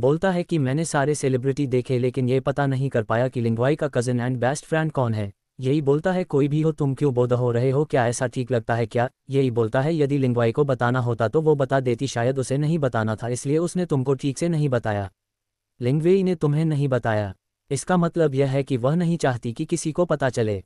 बोलता है कि मैंने सारे सेलिब्रिटी देखे लेकिन ये पता नहीं कर पाया कि लिंगवाई का कज़न एंड बेस्ट फ्रेंड कौन है यही बोलता है कोई भी हो तुम क्यों बोधा हो रहे हो क्या ऐसा ठीक लगता है क्या यही बोलता है यदि लिंगवाई को बताना होता तो वो बता देती शायद उसे नहीं बताना था इसलिए उसने तुमको ठीक से नहीं बताया लिंगवेई ने तुम्हें नहीं बताया इसका मतलब यह है कि वह नहीं चाहती कि किसी को पता चले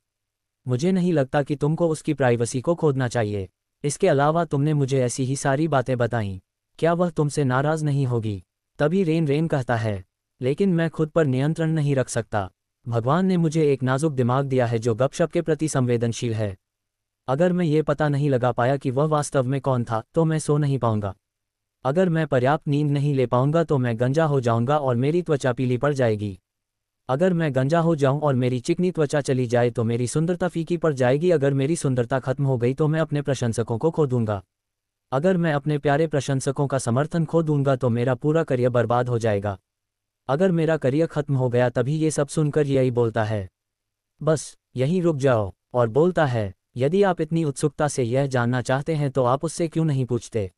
मुझे नहीं लगता कि तुमको उसकी प्राइवेसी को खोदना चाहिए इसके अलावा तुमने मुझे ऐसी ही सारी बातें बताईं क्या वह तुमसे नाराज़ नहीं होगी तभी रेन रेन कहता है लेकिन मैं खुद पर नियंत्रण नहीं रख सकता भगवान ने मुझे एक नाजुक दिमाग दिया है जो गपशप के प्रति संवेदनशील है अगर मैं ये पता नहीं लगा पाया कि वह वास्तव में कौन था तो मैं सो नहीं पाऊंगा अगर मैं पर्याप्त नींद नहीं ले पाऊंगा तो मैं गंजा हो जाऊंगा और मेरी त्वचा पीली पड़ जाएगी अगर मैं गंजा हो जाऊं और मेरी चिकनी त्वचा चली जाए तो मेरी सुंदरता फीकी पड़ जाएगी अगर मेरी सुंदरता खत्म हो गई तो मैं अपने प्रशंसकों को खो दूंगा अगर मैं अपने प्यारे प्रशंसकों का समर्थन खो दूंगा तो मेरा पूरा करियर बर्बाद हो जाएगा अगर मेरा करियर खत्म हो गया तभी ये सब सुनकर यही बोलता है बस यहीं रुक जाओ और बोलता है यदि आप इतनी उत्सुकता से यह जानना चाहते हैं तो आप उससे क्यों नहीं पूछते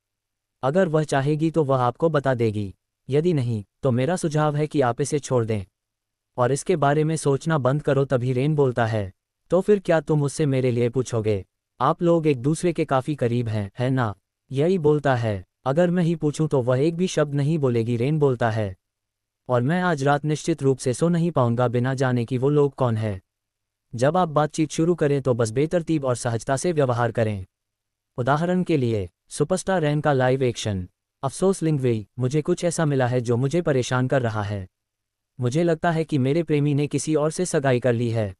अगर वह चाहेगी तो वह आपको बता देगी यदि नहीं तो मेरा सुझाव है कि आप इसे छोड़ दें और इसके बारे में सोचना बंद करो तभी रेन बोलता है तो फिर क्या तुम उससे मेरे लिए पूछोगे आप लोग एक दूसरे के काफ़ी करीब हैं है ना यही बोलता है अगर मैं ही पूछूं तो वह एक भी शब्द नहीं बोलेगी रेन बोलता है और मैं आज रात निश्चित रूप से सो नहीं पाऊंगा बिना जाने कि वो लोग कौन है जब आप बातचीत शुरू करें तो बस बेतरतीब और सहजता से व्यवहार करें उदाहरण के लिए सुपरस्टार रैन का लाइव एक्शन अफसोस लिंगवेई मुझे कुछ ऐसा मिला है जो मुझे परेशान कर रहा है मुझे लगता है कि मेरे प्रेमी ने किसी और से सगाई कर ली है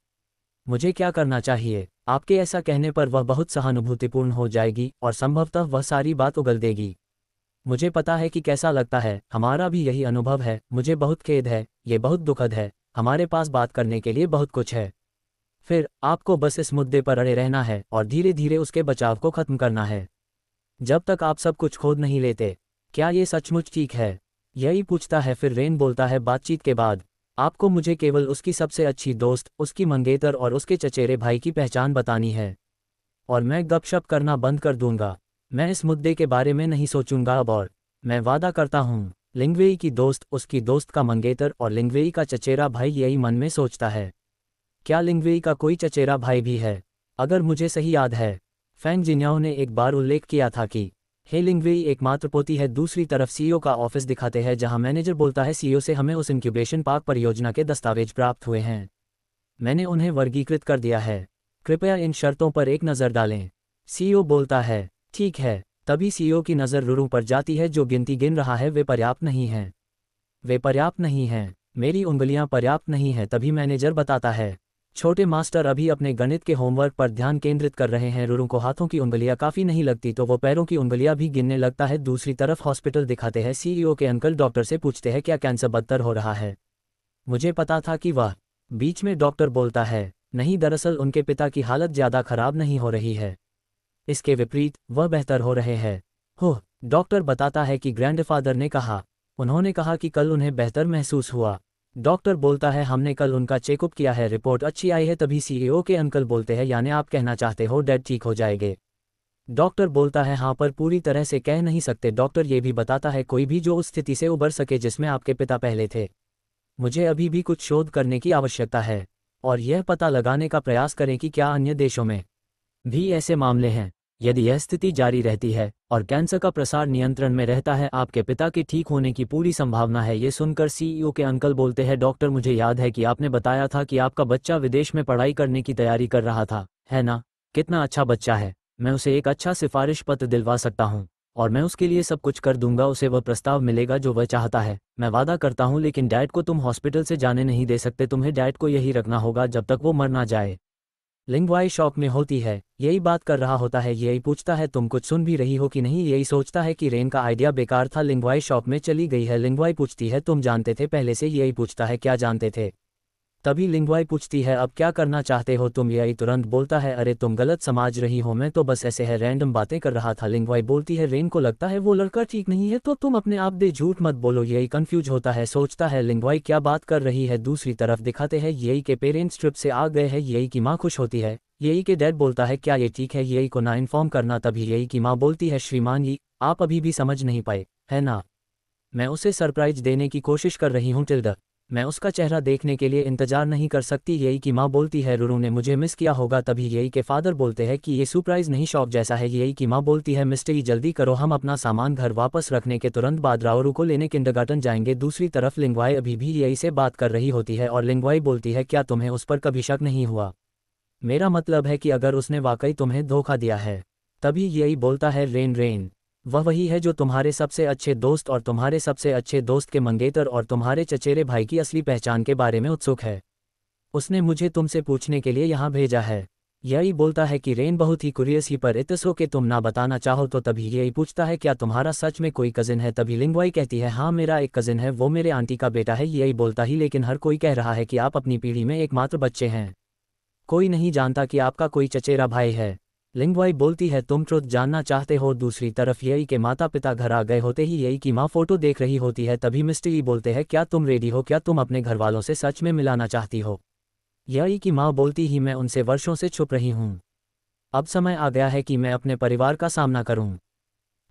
मुझे क्या करना चाहिए आपके ऐसा कहने पर वह बहुत सहानुभूतिपूर्ण हो जाएगी और संभवतः वह सारी बात उगल देगी मुझे पता है कि कैसा लगता है हमारा भी यही अनुभव है मुझे बहुत खेद है ये बहुत दुखद है हमारे पास बात करने के लिए बहुत कुछ है फिर आपको बस इस मुद्दे पर अड़े रहना है और धीरे धीरे उसके बचाव को खत्म करना है जब तक आप सब कुछ खोद नहीं लेते क्या ये सचमुच ठीक है यही पूछता है फिर रेन बोलता है बातचीत के बाद आपको मुझे केवल उसकी सबसे अच्छी दोस्त उसकी मंगेतर और उसके चचेरे भाई की पहचान बतानी है और मैं गपशप करना बंद कर दूंगा मैं इस मुद्दे के बारे में नहीं सोचूंगा अब और मैं वादा करता हूँ लिंगवेई की दोस्त उसकी दोस्त का मंगेतर और लिंगवेई का चचेरा भाई यही मन में सोचता है क्या लिंगवेई का कोई चचेरा भाई भी है अगर मुझे सही याद है फैंग जिन्याओ ने एक बार उल्लेख किया था कि हेलिंगवे एक मात्र पोती है दूसरी तरफ सीईओ e का ऑफिस दिखाते हैं जहां मैनेजर बोलता है सीईओ e से हमें उस इंक्यूबेशन पार्क परियोजना के दस्तावेज प्राप्त हुए हैं मैंने उन्हें वर्गीकृत कर दिया है कृपया इन शर्तों पर एक नज़र डालें सीईओ e बोलता है ठीक है तभी सीईओ की नज़र रुरू पर जाती है जो गिनती गिन रहा है वे पर्याप्त नहीं हैं वे पर्याप्त नहीं हैं मेरी उंगलियां पर्याप्त नहीं हैं तभी मैनेजर बताता है छोटे मास्टर अभी अपने गणित के होमवर्क पर ध्यान केंद्रित कर रहे हैं रुरु को हाथों की उंगलियां काफी नहीं लगती तो वो पैरों की उंगलियां भी गिनने लगता है दूसरी तरफ हॉस्पिटल दिखाते हैं सीईओ e के अंकल डॉक्टर से पूछते हैं क्या कैंसर बदतर हो रहा है मुझे पता था कि वह बीच में डॉक्टर बोलता है नहीं दरअसल उनके पिता की हालत ज्यादा खराब नहीं हो रही है इसके विपरीत वह बेहतर हो रहे हैं हो डॉक्टर बताता है कि ग्रैंडफादर ने कहा उन्होंने कहा कि कल उन्हें बेहतर महसूस हुआ डॉक्टर बोलता है हमने कल उनका चेकअप किया है रिपोर्ट अच्छी आई है तभी सीईओ के अंकल बोलते हैं यानी आप कहना चाहते हो डेड ठीक हो जाएंगे डॉक्टर बोलता है हाँ पर पूरी तरह से कह नहीं सकते डॉक्टर ये भी बताता है कोई भी जो उस स्थिति से उबर सके जिसमें आपके पिता पहले थे मुझे अभी भी कुछ शोध करने की आवश्यकता है और यह पता लगाने का प्रयास करें कि क्या अन्य देशों में भी ऐसे मामले हैं यदि यह स्थिति जारी रहती है और कैंसर का प्रसार नियंत्रण में रहता है आपके पिता के ठीक होने की पूरी संभावना है ये सुनकर सीईओ e के अंकल बोलते हैं डॉक्टर मुझे याद है कि आपने बताया था कि आपका बच्चा विदेश में पढ़ाई करने की तैयारी कर रहा था है ना कितना अच्छा बच्चा है मैं उसे एक अच्छा सिफारिश पत्र दिलवा सकता हूँ और मैं उसके लिए सब कुछ कर दूंगा उसे वह प्रस्ताव मिलेगा जो वह चाहता है मैं वादा करता हूँ लेकिन डैड को तुम हॉस्पिटल से जाने नहीं दे सकते तुम्हें डैड को यही रखना होगा जब तक वो मर ना जाए लिंगवाई शॉप में होती है यही बात कर रहा होता है यही पूछता है तुम कुछ सुन भी रही हो कि नहीं यही सोचता है कि रेन का आइडिया बेकार था लिंगवाई शॉप में चली गई है लिंगवाई पूछती है तुम जानते थे पहले से यही पूछता है क्या जानते थे तभी लिंगवाई पूछती है अब क्या करना चाहते हो तुम यही तुरंत बोलता है अरे तुम गलत समझ रही हो मैं तो बस ऐसे है रैंडम बातें कर रहा था लिंगवाई बोलती है रेन को लगता है वो लड़का ठीक नहीं है तो तुम अपने आप दे झूठ मत बोलो यही कंफ्यूज होता है सोचता है लिंगवाई क्या बात कर रही है दूसरी तरफ दिखाते हैं यही के पेरेंट्स ट्रिप से आ गए है यही की माँ खुश होती है यही के डैड बोलता है क्या ये ठीक है यही को ना इन्फॉर्म करना तभी यही की माँ बोलती है श्रीमान जी आप अभी भी समझ नहीं पाए है ना मैं उसे सरप्राइज देने की कोशिश कर रही हूँ टिल द मैं उसका चेहरा देखने के लिए इंतजार नहीं कर सकती यही कि माँ बोलती है रुरू ने मुझे मिस किया होगा तभी यही के फादर बोलते हैं कि ये सरप्राइज नहीं शॉप जैसा है यही कि माँ बोलती है मिस्टर जल्दी करो हम अपना सामान घर वापस रखने के तुरंत बाद रावरू को लेने किंडरगार्टन जाएंगे दूसरी तरफ लिंगवाई अभी भी यही से बात कर रही होती है और लिंगवाई बोलती है क्या तुम्हें उस पर कभी शक नहीं हुआ मेरा मतलब है कि अगर उसने वाकई तुम्हें धोखा दिया है तभी यही बोलता है रेन रेन वह वही है जो तुम्हारे सबसे अच्छे दोस्त और तुम्हारे सबसे अच्छे दोस्त के मंगेतर और तुम्हारे चचेरे भाई की असली पहचान के बारे में उत्सुक है उसने मुझे तुमसे पूछने के लिए यहाँ भेजा है यही बोलता है कि रेन बहुत ही कुरियस ही पर इतस हो कि तुम ना बताना चाहो तो तभी यही पूछता है क्या तुम्हारा सच में कोई कज़िन है तभी लिंगवाई कहती है हाँ मेरा एक कज़िन है वो मेरे आंटी का बेटा है यही बोलता ही लेकिन हर कोई कह रहा है कि आप अपनी पीढ़ी में एकमात्र बच्चे हैं कोई नहीं जानता कि आपका कोई चचेरा भाई है लिंगवाई बोलती है तुम ट्रुथ जानना चाहते हो दूसरी तरफ यही के माता पिता घर आ गए होते ही यही की माँ फोटो देख रही होती है तभी मिस्टर ई बोलते हैं क्या तुम रेडी हो क्या तुम अपने घर वालों से सच में मिलाना चाहती हो यही की माँ बोलती ही मैं उनसे वर्षों से छुप रही हूँ अब समय आ गया है कि मैं अपने परिवार का सामना करूँ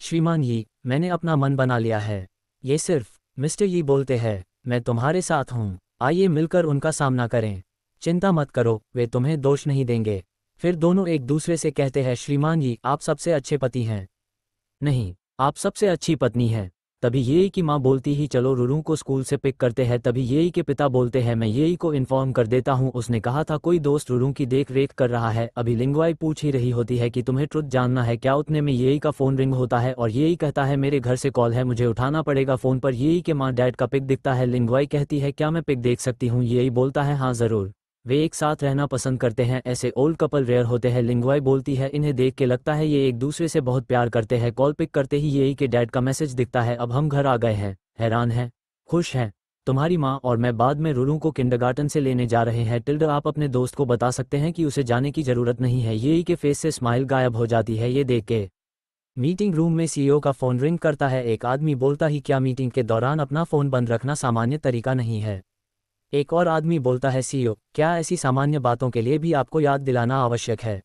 श्रीमान यी मैंने अपना मन बना लिया है ये सिर्फ मिस्टर यी बोलते हैं मैं तुम्हारे साथ हूँ आइए मिलकर उनका सामना करें चिंता मत करो वे तुम्हें दोष नहीं देंगे फिर दोनों एक दूसरे से कहते हैं श्रीमान जी आप सबसे अच्छे पति हैं नहीं आप सबसे अच्छी पत्नी हैं तभी यही की माँ बोलती ही चलो रुरू को स्कूल से पिक करते हैं तभी यही के पिता बोलते हैं मैं यही को इन्फॉर्म कर देता हूँ उसने कहा था कोई दोस्त रुरू की देख रेख कर रहा है अभी लिंगवाई पूछ ही रही होती है कि तुम्हें ट्रुथ जानना है क्या उतने में यही का फोन रिंग होता है और यही कहता है मेरे घर से कॉल है मुझे उठाना पड़ेगा फोन पर यही के माँ डैड का पिक दिखता है लिंगवाई कहती है क्या मैं पिक देख सकती हूँ यही बोलता है हाँ जरूर वे एक साथ रहना पसंद करते हैं ऐसे ओल्ड कपल रेयर होते हैं लिंगवाई बोलती है इन्हें देख के लगता है ये एक दूसरे से बहुत प्यार करते हैं कॉल पिक करते ही यही के डैड का मैसेज दिखता है अब हम घर आ गए हैं हैरान हैं खुश हैं तुम्हारी माँ और मैं बाद में रूरू को किंडरगार्टन से लेने जा रहे हैं टिल्डर आप अपने दोस्त को बता सकते हैं कि उसे जाने की जरूरत नहीं है यही के फेस से स्माइल गायब हो जाती है ये देख के मीटिंग रूम में सीईओ e का फोन रिंग करता है एक आदमी बोलता ही क्या मीटिंग के दौरान अपना फोन बंद रखना सामान्य तरीका नहीं है एक और आदमी बोलता है सीईओ, क्या ऐसी सामान्य बातों के लिए भी आपको याद दिलाना आवश्यक है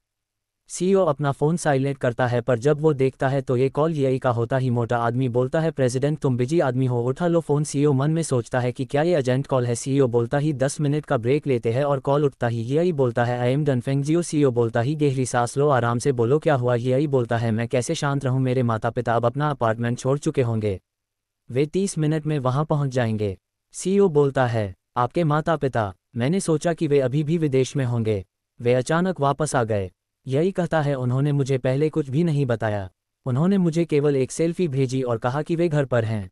सीईओ अपना फोन साइलेंट करता है पर जब वो देखता है तो ये कॉल यही का होता ही मोटा आदमी बोलता है प्रेसिडेंट तुम बिजी आदमी हो उठा लो फोन सीईओ मन में सोचता है कि क्या ये एजेंट कॉल है सीईओ बोलता ही दस मिनट का ब्रेक लेते हैं और कॉल उठता ही यही बोलता है आई एम डनफेंग जियो सी बोलता ही गहरी सांस लो आराम से बोलो क्या हुआ यही बोलता है मैं कैसे शांत रहूं मेरे माता पिता अब अपना अपार्टमेंट छोड़ चुके होंगे वे तीस मिनट में वहां पहुंच जाएंगे सीईओ बोलता है आपके माता पिता मैंने सोचा कि वे अभी भी विदेश में होंगे वे अचानक वापस आ गए यही कहता है उन्होंने मुझे पहले कुछ भी नहीं बताया उन्होंने मुझे केवल एक सेल्फी भेजी और कहा कि वे घर पर हैं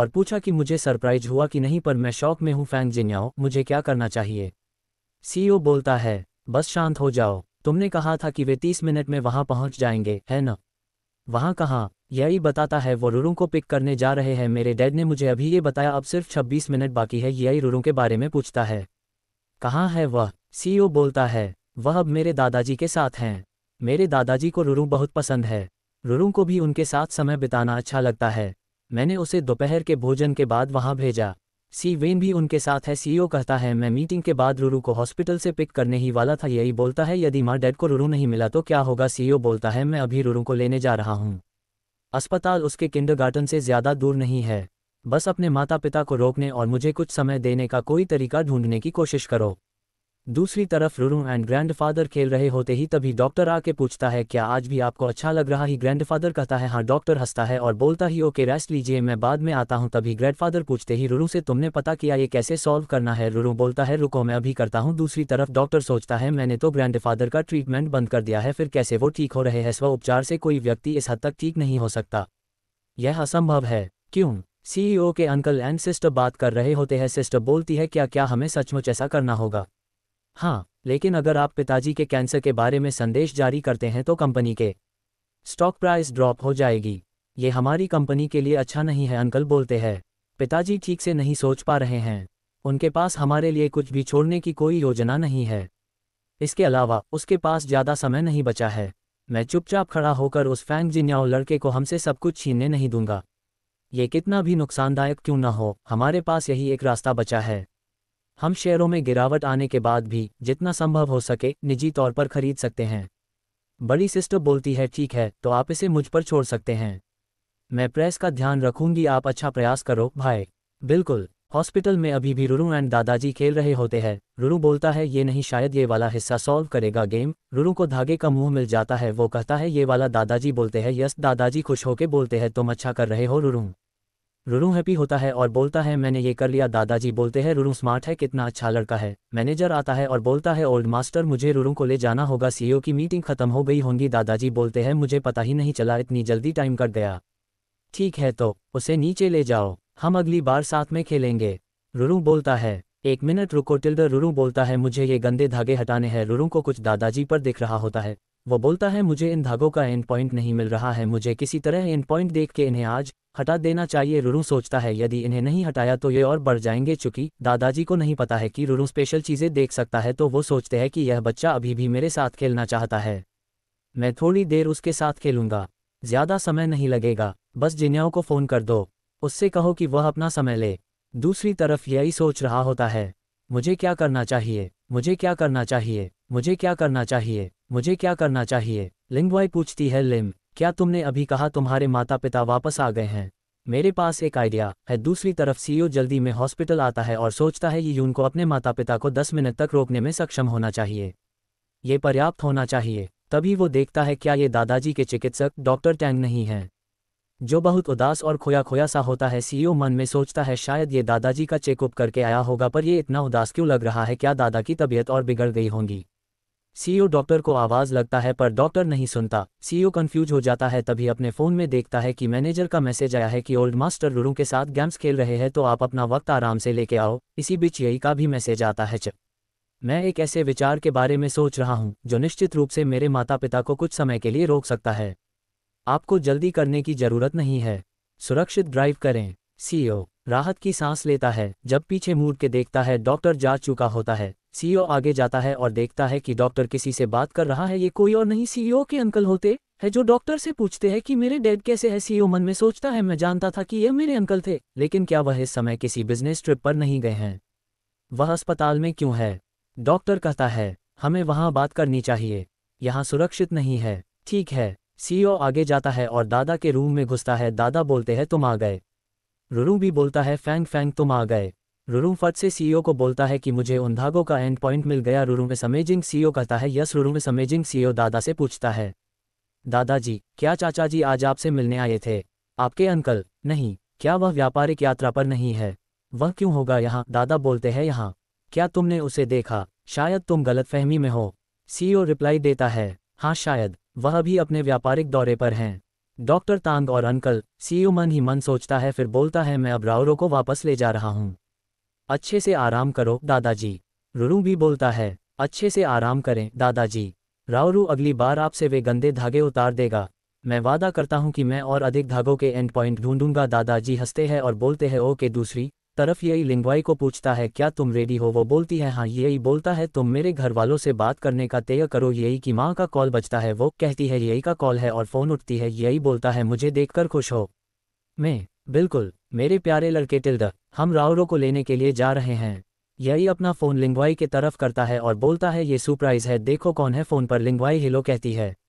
और पूछा कि मुझे सरप्राइज हुआ कि नहीं पर मैं शौक में हूं फैंग जिन्याओ मुझे क्या करना चाहिए सीईओ बोलता है बस शांत हो जाओ तुमने कहा था कि वे तीस मिनट में वहां पहुंच जाएंगे है न वहां कहाँ यही बताता है वो रूरों को पिक करने जा रहे हैं मेरे डैड ने मुझे अभी ये बताया अब सिर्फ 26 मिनट बाकी है यही रूरों के बारे में पूछता है कहाँ है वह सीईओ e बोलता है वह अब मेरे दादाजी के साथ हैं मेरे दादाजी को रूरू बहुत पसंद है रूरू को भी उनके साथ समय बिताना अच्छा लगता है मैंने उसे दोपहर के भोजन के बाद वहाँ भेजा सी वेन भी उनके साथ है सीईओ e कहता है मैं मीटिंग के बाद रूरू को हॉस्पिटल से पिक करने ही वाला था यही बोलता है यदि माँ डैड को रूरू नहीं मिला तो क्या होगा सीईओ e बोलता है मैं अभी रूरू को लेने जा रहा हूँ अस्पताल उसके किंडरगार्टन से ज्यादा दूर नहीं है बस अपने माता पिता को रोकने और मुझे कुछ समय देने का कोई तरीका ढूंढने की कोशिश करो दूसरी तरफ रुरू एंड ग्रैंडफादर खेल रहे होते ही तभी डॉक्टर आके पूछता है क्या आज भी आपको अच्छा लग रहा ही ग्रैंडफादर कहता है हाँ डॉक्टर हंसता है और बोलता ही ओके रेस्ट लीजिए मैं बाद में आता हूँ तभी ग्रैंडफादर पूछते ही रुरू से तुमने पता किया ये कैसे सॉल्व करना है रुरू बोलता है रुको मैं अभी करता हूँ दूसरी तरफ डॉक्टर सोचता है मैंने तो ग्रैंडफादर का ट्रीटमेंट बंद कर दिया है फिर कैसे वो ठीक हो रहे हैं स्व उपचार से कोई व्यक्ति इस हद तक ठीक नहीं हो सकता यह असंभव है क्यों सीईओ e के अंकल एंड सिस्टर बात कर रहे होते हैं सिस्टर बोलती है क्या क्या हमें सचमुच ऐसा करना होगा हाँ लेकिन अगर आप पिताजी के कैंसर के बारे में संदेश जारी करते हैं तो कंपनी के स्टॉक प्राइस ड्रॉप हो जाएगी ये हमारी कंपनी के लिए अच्छा नहीं है अंकल बोलते हैं पिताजी ठीक से नहीं सोच पा रहे हैं उनके पास हमारे लिए कुछ भी छोड़ने की कोई योजना नहीं है इसके अलावा उसके पास ज़्यादा समय नहीं बचा है मैं चुपचाप खड़ा होकर उस फैंग जिन्याओ लड़के को हमसे सब कुछ छीनने नहीं दूंगा ये कितना भी नुकसानदायक क्यों न हो हमारे पास यही एक रास्ता बचा है हम शेयरों में गिरावट आने के बाद भी जितना संभव हो सके निजी तौर पर खरीद सकते हैं बड़ी सिस्टर बोलती है ठीक है तो आप इसे मुझ पर छोड़ सकते हैं मैं प्रेस का ध्यान रखूंगी आप अच्छा प्रयास करो भाई बिल्कुल हॉस्पिटल में अभी भी रुरु एंड दादाजी खेल रहे होते हैं रुरु बोलता है ये नहीं शायद ये वाला हिस्सा सॉल्व करेगा गेम रुरु को धागे का मुंह मिल जाता है वो कहता है ये वाला दादाजी बोलते हैं यस दादाजी खुश होके बोलते हैं तुम अच्छा कर रहे हो रुरु रुरू हैप्पी होता है और बोलता है मैंने ये कर लिया दादाजी बोलते हैं रुरू स्मार्ट है कितना अच्छा लड़का है मैनेजर आता है और बोलता है ओल्ड मास्टर मुझे रुरू को ले जाना होगा सीईओ e की मीटिंग खत्म हो गई होंगी दादाजी बोलते हैं मुझे पता ही नहीं चला इतनी जल्दी टाइम कट गया ठीक है तो उसे नीचे ले जाओ हम अगली बार साथ में खेलेंगे रुरू बोलता है एक मिनट रुको टिल्डर रुरू बोलता है मुझे ये गंदे धागे हटाने हैं रुरू को कुछ दादाजी पर दिख रहा होता है वो बोलता है मुझे इन धागों का एंड पॉइंट नहीं मिल रहा है मुझे किसी तरह एंड पॉइंट देख के इन्हें आज हटा देना चाहिए रुरू सोचता है यदि इन्हें नहीं हटाया तो ये और बढ़ जाएंगे चूंकि दादाजी को नहीं पता है कि रुरू स्पेशल चीज़ें देख सकता है तो वो सोचते हैं कि यह बच्चा अभी भी मेरे साथ खेलना चाहता है मैं थोड़ी देर उसके साथ खेलूंगा ज़्यादा समय नहीं लगेगा बस जिन्याओं को फ़ोन कर दो उससे कहो कि वह अपना समय ले दूसरी तरफ यही सोच रहा होता है मुझे क्या करना चाहिए मुझे क्या करना चाहिए मुझे क्या करना चाहिए मुझे क्या करना चाहिए लिंगवाई पूछती है लिम क्या तुमने अभी कहा तुम्हारे माता पिता वापस आ गए हैं मेरे पास एक आइडिया है दूसरी तरफ सीईओ जल्दी में हॉस्पिटल आता है और सोचता है ये यून को अपने माता पिता को दस मिनट तक रोकने में सक्षम होना चाहिए ये पर्याप्त होना चाहिए तभी वो देखता है क्या ये दादाजी के चिकित्सक डॉक्टर टैंग नहीं हैं जो बहुत उदास और खोया खोया सा होता है सीईओ मन में सोचता है शायद ये दादाजी का चेकअप करके आया होगा पर ये इतना उदास क्यों लग रहा है क्या दादा की तबीयत और बिगड़ गई होंगी सीईओ डॉक्टर e को आवाज़ लगता है पर डॉक्टर नहीं सुनता सीईओ कंफ्यूज e हो जाता है तभी अपने फ़ोन में देखता है कि मैनेजर का मैसेज आया है कि ओल्ड मास्टर रुरू के साथ गेम्स खेल रहे हैं तो आप अपना वक्त आराम से लेके आओ इसी बीच यही का भी मैसेज आता है चप मैं एक ऐसे विचार के बारे में सोच रहा हूँ जो निश्चित रूप से मेरे माता पिता को कुछ समय के लिए रोक सकता है आपको जल्दी करने की जरूरत नहीं है सुरक्षित ड्राइव करें सीईओ e राहत की सांस लेता है जब पीछे मुड़ के देखता है डॉक्टर जा चुका होता है सीईओ e आगे जाता है और देखता है कि डॉक्टर किसी से बात कर रहा है ये कोई और नहीं सीईओ e के अंकल होते है जो डॉक्टर से पूछते हैं कि मेरे डैड कैसे है सीईओ e मन में सोचता है मैं जानता था कि यह मेरे अंकल थे लेकिन क्या वह इस समय किसी बिजनेस ट्रिप पर नहीं गए हैं वह अस्पताल में क्यों है डॉक्टर कहता है हमें वहां बात करनी चाहिए यहाँ सुरक्षित नहीं है ठीक है सीईओ आगे जाता है और दादा के रूम में घुसता है दादा बोलते हैं तुम आ गए रुरू भी बोलता है फैंग फैंग तुम आ गए रुरुम फट से सीईओ e को बोलता है कि मुझे उन धागों का एंड पॉइंट मिल गया रुरुम समेजिंग सीईओ e कहता है यस रुरुम समेजिंग सीईओ e दादा से पूछता है दादाजी क्या चाचा जी आज आपसे मिलने आए थे आपके अंकल नहीं क्या वह व्यापारिक यात्रा पर नहीं है वह क्यों होगा यहाँ दादा बोलते हैं यहाँ क्या तुमने उसे देखा शायद तुम गलतफहमी में हो सीईओ रिप्लाई देता है हाँ शायद वह अभी अपने व्यापारिक दौरे पर हैं डॉक्टर तांग और अंकल सीईओ मन ही मन सोचता है फिर बोलता है मैं अब राउरो को वापस ले जा रहा हूँ अच्छे से आराम करो दादाजी रुरू भी बोलता है अच्छे से आराम करें दादाजी रावरू अगली बार आपसे वे गंदे धागे उतार देगा मैं वादा करता हूँ कि मैं और अधिक धागों के एंड पॉइंट ढूंढूंगा दादाजी हंसते हैं और बोलते हैं ओके दूसरी तरफ यही लिंगवाई को पूछता है क्या तुम रेडी हो वो बोलती है हाँ यही बोलता है तुम मेरे घर वालों से बात करने का तय करो यही की माँ का कॉल बजता है वो कहती है यही का कॉल है और फोन उठती है यही बोलता है मुझे देखकर खुश हो मैं बिल्कुल मेरे प्यारे लड़के टिल्ड हम राउरो को लेने के लिए जा रहे हैं यही अपना फ़ोन लिंगवाई की तरफ करता है और बोलता है ये सुप्राइज़ है देखो कौन है फ़ोन पर लिंगवाई हिलो कहती है